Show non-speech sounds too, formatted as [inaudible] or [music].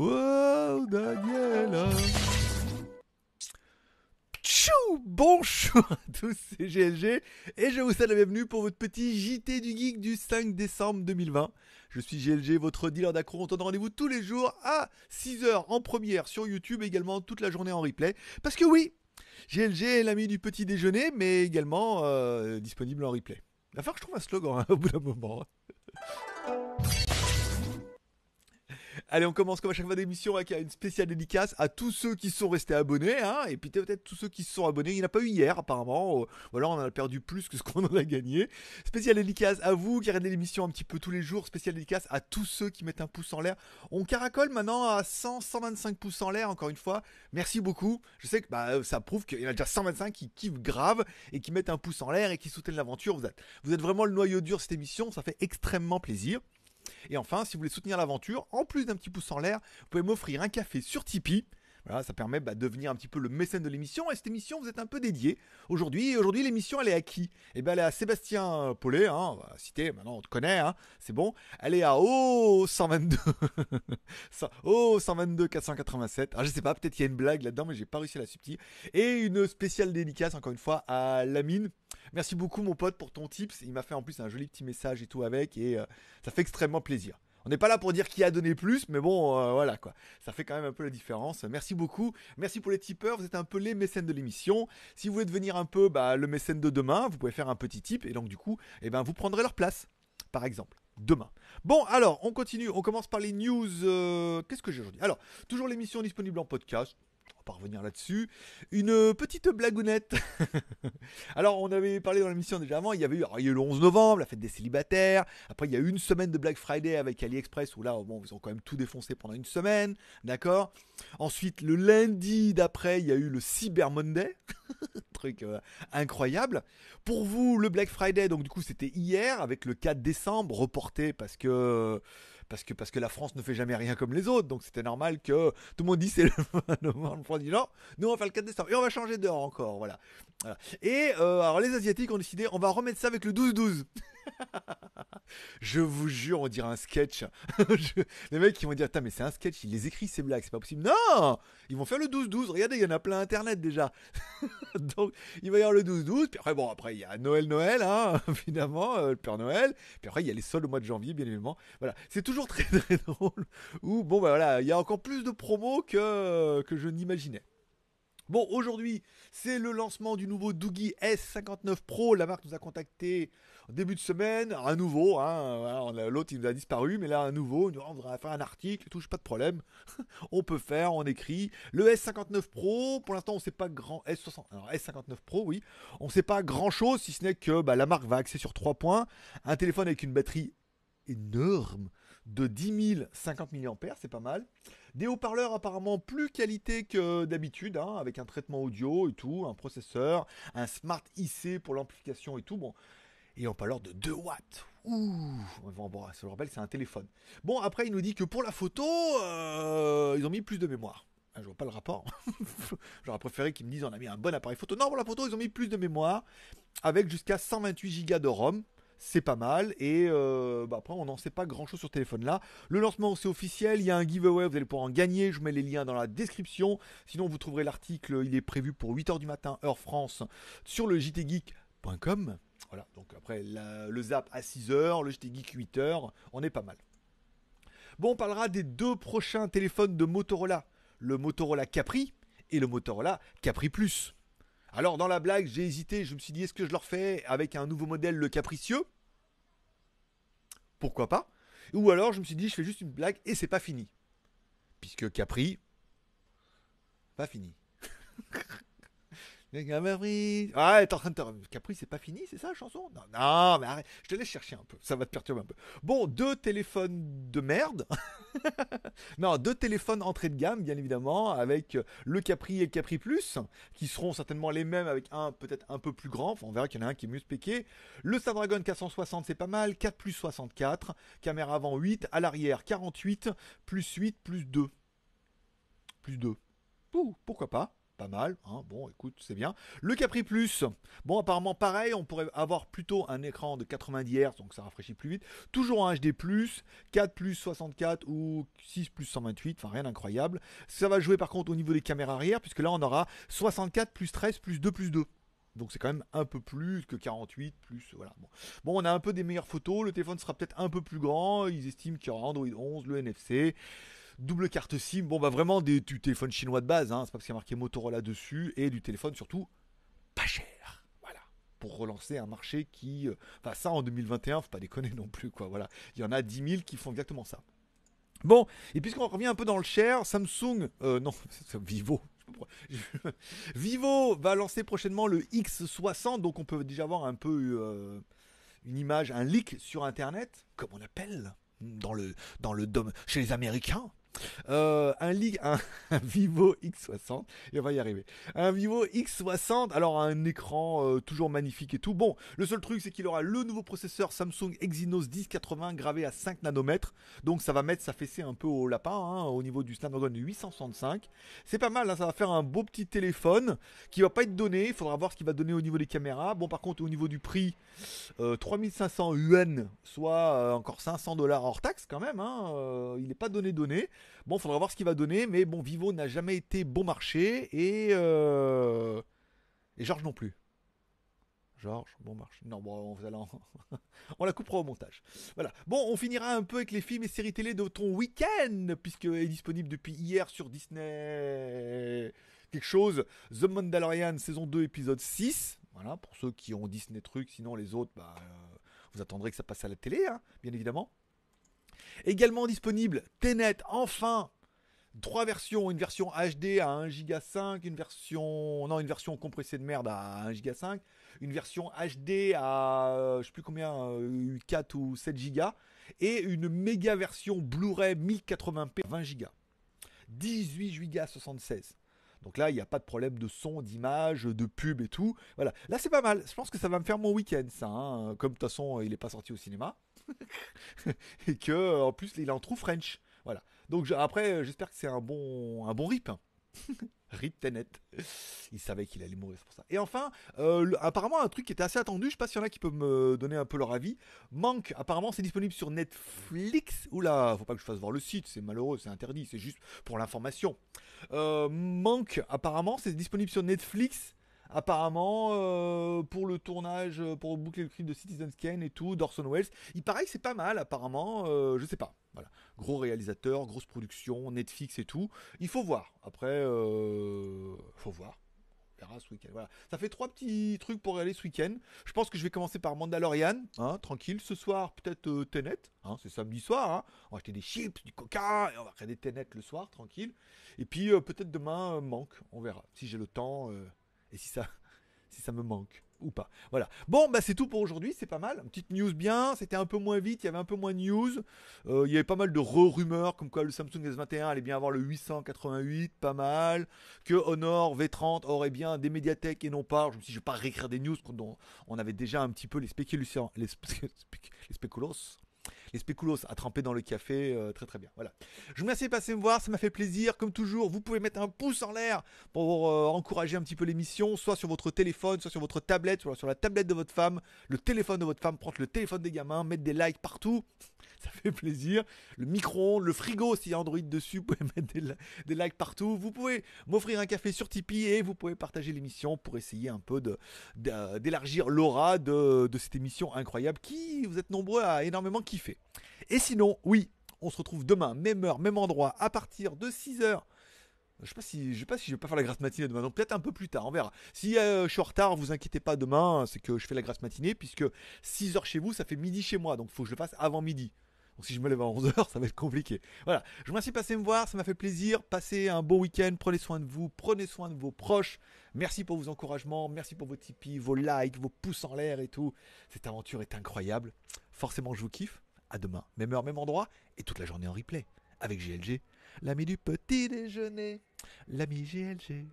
Wow, Daniel hein. Tchou Bonjour à tous, c'est GLG et je vous souhaite la bienvenue pour votre petit JT du Geek du 5 décembre 2020. Je suis GLG, votre dealer d'accro. On donne rendez-vous tous les jours à 6h en première sur YouTube, également toute la journée en replay. Parce que oui, GLG est l'ami du petit déjeuner, mais également euh, disponible en replay. Il va je trouve un slogan hein, [laughs] au bout d'un moment. Allez, on commence comme à chaque fois d'émission avec une spéciale dédicace à tous ceux qui sont restés abonnés, hein, et puis peut-être tous ceux qui se sont abonnés. Il n'y en a pas eu hier, apparemment. Voilà, on a perdu plus que ce qu'on en a gagné. Spéciale dédicace à vous qui regardez l'émission un petit peu tous les jours. Spéciale dédicace à tous ceux qui mettent un pouce en l'air. On caracole maintenant à 100, 125 pouces en l'air, encore une fois. Merci beaucoup. Je sais que bah, ça prouve qu'il y en a déjà 125 qui kiffent grave et qui mettent un pouce en l'air et qui soutiennent l'aventure. Vous êtes, vous êtes vraiment le noyau dur de cette émission. Ça fait extrêmement plaisir. Et enfin, si vous voulez soutenir l'aventure, en plus d'un petit pouce en l'air, vous pouvez m'offrir un café sur Tipeee. Voilà, ça permet bah, de devenir un petit peu le mécène de l'émission. Et cette émission, vous êtes un peu dédié aujourd'hui. aujourd'hui, l'émission, elle est à qui Eh ben, elle est à Sébastien Paulet, hein. on va citer, maintenant on te connaît, hein. c'est bon. Elle est à o 122, oh 122 487. Alors, je sais pas, peut-être qu'il y a une blague là-dedans, mais j'ai pas réussi à la subtil. Et une spéciale dédicace, encore une fois, à Lamine. Merci beaucoup, mon pote, pour ton tips. Il m'a fait en plus un joli petit message et tout avec, et euh, ça fait extrêmement plaisir. On n'est pas là pour dire qui a donné plus, mais bon, euh, voilà quoi. Ça fait quand même un peu la différence. Merci beaucoup. Merci pour les tipeurs. Vous êtes un peu les mécènes de l'émission. Si vous voulez devenir un peu bah, le mécène de demain, vous pouvez faire un petit tip et donc du coup, eh ben, vous prendrez leur place, par exemple. Demain. Bon, alors, on continue. On commence par les news. Euh, qu'est-ce que j'ai aujourd'hui Alors, toujours l'émission disponible en podcast pas revenir là-dessus. Une petite blagounette. [laughs] alors, on avait parlé dans l'émission déjà avant, il y avait eu, le 11 novembre, la fête des célibataires. Après, il y a eu une semaine de Black Friday avec AliExpress où là, bon, ils ont quand même tout défoncé pendant une semaine. D'accord Ensuite, le lundi d'après, il y a eu le Cyber Monday. [laughs] Truc euh, incroyable. Pour vous, le Black Friday, donc du coup, c'était hier avec le 4 décembre reporté parce que parce que, parce que la France ne fait jamais rien comme les autres, donc c'était normal que tout le monde dise, c'est le 20 novembre, dit non, nous on va faire le 4 décembre, et on va changer d'heure encore, voilà. Et euh, alors les Asiatiques ont décidé, on va remettre ça avec le 12-12. [laughs] je vous jure, on dirait un sketch. [laughs] Les mecs, ils vont dire, mais c'est un sketch, il les écrit ces blagues, c'est pas possible. Non Ils vont faire le 12-12, regardez, il y en a plein Internet déjà. [laughs] Donc, il va y avoir le 12-12, puis après, bon, après, il y a Noël-Noël, hein, finalement, euh, le Père Noël. Puis après, il y a les sols au mois de janvier, bien évidemment. Voilà, c'est toujours très, très drôle. Ou, bon, bah, voilà, il y a encore plus de promos que, que je n'imaginais. Bon, aujourd'hui, c'est le lancement du nouveau Doogie S59 Pro. La marque nous a contacté en début de semaine, un nouveau. Hein, l'autre, il nous a disparu, mais là, un nouveau. On va faire un article, touche pas de problème. [laughs] on peut faire, on écrit. Le S59 Pro, pour l'instant, on sait pas grand. S60, alors S59 Pro, oui. On sait pas grand chose, si ce n'est que bah, la marque va axer sur trois points. Un téléphone avec une batterie énorme de 10 000 50 mAh, c'est pas mal. Des haut-parleurs apparemment plus qualité que d'habitude, hein, avec un traitement audio et tout, un processeur, un smart IC pour l'amplification et tout. Bon, et on parle de 2 watts. Ouh, bon, ça le rappelle, c'est un téléphone. Bon, après, il nous dit que pour la photo, euh, ils ont mis plus de mémoire. Ah, je vois pas le rapport. [laughs] J'aurais préféré qu'ils me disent on a mis un bon appareil photo. Non, pour la photo, ils ont mis plus de mémoire avec jusqu'à 128 Go de ROM c'est pas mal. Et euh, bah, après, on n'en sait pas grand chose sur ce téléphone là. Le lancement, c'est officiel. Il y a un giveaway, vous allez pouvoir en gagner. Je mets les liens dans la description. Sinon, vous trouverez l'article. Il est prévu pour 8h du matin, heure France, sur le jtgeek.com. Voilà, donc après le zap à 6h, le jtgeek 8h, on est pas mal. Bon, on parlera des deux prochains téléphones de Motorola. Le Motorola Capri et le Motorola Capri Plus. Alors dans la blague, j'ai hésité, je me suis dit est-ce que je leur fais avec un nouveau modèle le capricieux Pourquoi pas Ou alors je me suis dit je fais juste une blague et c'est pas fini. Puisque Capri, pas fini. [laughs] Capri. Ah, Capri, c'est pas fini, c'est ça la chanson non, non, mais arrête. Je te laisse chercher un peu. Ça va te perturber un peu. Bon, deux téléphones de merde. [laughs] non, deux téléphones entrée de gamme, bien évidemment, avec euh, le Capri et le Capri Plus, qui seront certainement les mêmes avec un peut-être un peu plus grand. on verra qu'il y en a un qui est mieux spéqué. Le Snapdragon 460, c'est pas mal. 4 plus 64. Caméra avant 8. À l'arrière, 48. Plus 8, plus 2. Plus 2. pourquoi pas pas mal. Hein. Bon, écoute, c'est bien. Le Capri Plus, bon, apparemment pareil, on pourrait avoir plutôt un écran de 90 Hz, donc ça rafraîchit plus vite. Toujours un HD, 4 plus 64 ou 6 plus 128, enfin rien d'incroyable. Ça va jouer par contre au niveau des caméras arrière, puisque là on aura 64 plus 13 plus 2 plus 2. Donc c'est quand même un peu plus que 48 plus voilà. Bon. bon on a un peu des meilleures photos, le téléphone sera peut-être un peu plus grand, ils estiment qu'il y aura Android 11, le NFC. Double carte SIM, bon bah vraiment des, du téléphone chinois de base, hein. c'est pas parce qu'il y a marqué Motorola dessus, et du téléphone surtout pas cher. Voilà. Pour relancer un marché qui. Euh, enfin, ça en 2021, faut pas déconner non plus, quoi. Voilà. Il y en a 10 000 qui font exactement ça. Bon, et puisqu'on revient un peu dans le cher, Samsung, euh, non, [laughs] Vivo, [laughs] Vivo va lancer prochainement le X60, donc on peut déjà avoir un peu euh, une image, un leak sur Internet, comme on appelle dans le dans le dom chez les Américains, euh, [laughs] un, Vivo X60, et on va y arriver. Un Vivo X60, alors un écran euh, toujours magnifique et tout. Bon, le seul truc c'est qu'il aura le nouveau processeur Samsung Exynos 1080 gravé à 5 nanomètres, donc ça va mettre sa fessée un peu au lapin hein, au niveau du Snapdragon 865. C'est pas mal, hein, ça va faire un beau petit téléphone qui va pas être donné, il faudra voir ce qu'il va donner au niveau des caméras. Bon, par contre, au niveau du prix, 3500 euh, UN soit encore 500 dollars hors taxe quand même, hein, il n'est pas donné donné. Bon, faudra voir ce qu'il va donner, mais bon, Vivo n'a jamais été bon marché et, euh, et Georges non plus. Georges, bon marché. Non, bon, on, [laughs] on la coupera au montage. Voilà. Bon, on finira un peu avec les films et séries télé de ton week-end, puisque est disponible depuis hier sur Disney quelque chose. The Mandalorian, saison 2, épisode 6. Voilà, pour ceux qui ont Disney truc, sinon les autres, bah, euh, vous attendrez que ça passe à la télé, hein, bien évidemment. Également disponible Tenet, enfin Trois versions, une version HD à 1 go 5, une version non, une version compressée de merde à 1 go 5, une version HD à euh, je sais plus combien 4 euh, ou 7 go et une méga version Blu-ray 1080p 20 go 18 Go 76. Donc là, il n'y a pas de problème de son, d'image, de pub et tout. Voilà. Là, c'est pas mal. Je pense que ça va me faire mon week-end, ça. Hein. Comme de toute façon, il n'est pas sorti au cinéma. [laughs] et que euh, en plus il en trouve French. Voilà. Donc après, euh, j'espère que c'est un bon, un bon rip. Hein. [laughs] rip Tenet. Il savait qu'il allait mourir pour ça. Et enfin, euh, apparemment un truc qui était assez attendu. Je sais pas s'il y en a qui peuvent me donner un peu leur avis. Manque. Apparemment, c'est disponible sur Netflix. Oula, faut pas que je fasse voir le site. C'est malheureux, c'est interdit. C'est juste pour l'information. Manque. Apparemment, c'est disponible sur Netflix apparemment, euh, pour le tournage, euh, pour boucler le clip de Citizen Kane et tout, d'Orson Wells, Il paraît que c'est pas mal, apparemment, euh, je sais pas. Voilà. Gros réalisateur, grosse production, Netflix et tout. Il faut voir. Après, faut voir. On verra ce week-end. Voilà. Ça fait trois petits trucs pour aller ce week-end. Je pense que je vais commencer par Mandalorian, hein, tranquille. Ce soir, peut-être t'ennet. Tenet, hein, c'est samedi soir. Hein. On va acheter des chips, du coca, et on va regarder Tenet le soir, tranquille. Et puis peut-être demain, Manque, on verra. Si j'ai le temps, et si ça, [laughs] si ça me manque ou pas. Voilà. Bon, bah c'est tout pour aujourd'hui, c'est pas mal. petite news bien, c'était un peu moins vite, il y avait un peu moins de news. Euh, il y avait pas mal de rumeurs comme quoi le Samsung S21 allait bien avoir le 888, pas mal. Que Honor V30 aurait bien des médiathèques et non pas. Je me suis je vais pas réécrire des news dont on avait déjà un petit peu les spéculations, les, [laughs] les spéculos les spéculos à tremper dans le café, euh, très très bien. Voilà. Je vous remercie de passer me voir, ça m'a fait plaisir. Comme toujours, vous pouvez mettre un pouce en l'air pour euh, encourager un petit peu l'émission, soit sur votre téléphone, soit sur votre tablette, soit sur la tablette de votre femme, le téléphone de votre femme, prendre le téléphone des gamins, mettre des likes partout, [laughs] ça fait plaisir. Le micro-ondes, le frigo, s'il y a Android dessus, [laughs] vous pouvez mettre des, likes partout. Vous pouvez m'offrir un café sur Tipeee et vous pouvez partager l'émission pour essayer un peu d'élargir de, l'aura de, de cette émission incroyable qui, vous êtes nombreux à énormément kiffer. Et sinon, oui, on se retrouve demain, même heure, même endroit, à partir de 6h. Je sais pas si je ne si je vais pas faire la grasse matinée demain, donc peut-être un peu plus tard, on verra. Si euh, je suis en retard, vous inquiétez pas demain, c'est que je fais la grasse matinée, puisque 6h chez vous, ça fait midi chez moi, donc il faut que je le fasse avant midi. Donc si je me lève à 11h, [laughs] ça va être compliqué. Voilà, je vous remercie de passer me voir, ça m'a fait plaisir. Passez un beau week-end, prenez soin de vous, prenez soin de vos proches. Merci pour vos encouragements, merci pour vos tipis, vos likes, vos pouces en l'air et tout. Cette aventure est incroyable. Forcément, je vous kiffe. À demain, même heure, même endroit, et toute la journée en replay. Avec GLG, l'ami du petit déjeuner, l'ami GLG.